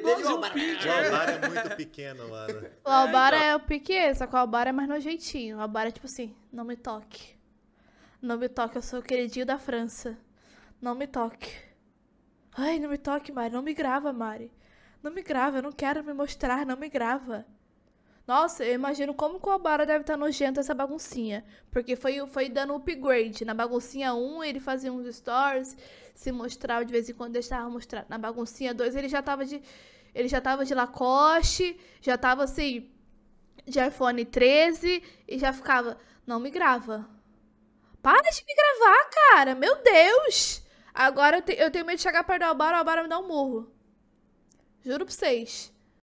dele o Albara. O né? é muito pequeno, mano. O Albara é, então. é o pique, só que o Albara é mais nojeitinho. O Albara é tipo assim, não me toque. Não me toque, eu sou o queridinho da França. Não me toque. Ai, não me toque, Mari. Não me grava, Mari. Não me grava, eu não quero me mostrar, não me grava. Nossa, eu imagino como que o Obara deve estar tá nojento essa baguncinha. Porque foi, foi dando upgrade. Na baguncinha 1, ele fazia uns stories, se mostrava de vez em quando, deixava mostrar. Na baguncinha 2, ele já tava de. Ele já tava de Lacoste, já tava assim. De iPhone 13 e já ficava. Não me grava. Para de me gravar, cara! Meu Deus! Agora eu, te, eu tenho medo de chegar perto do Albaro, o Albaro me dá um murro. Juro pra vocês.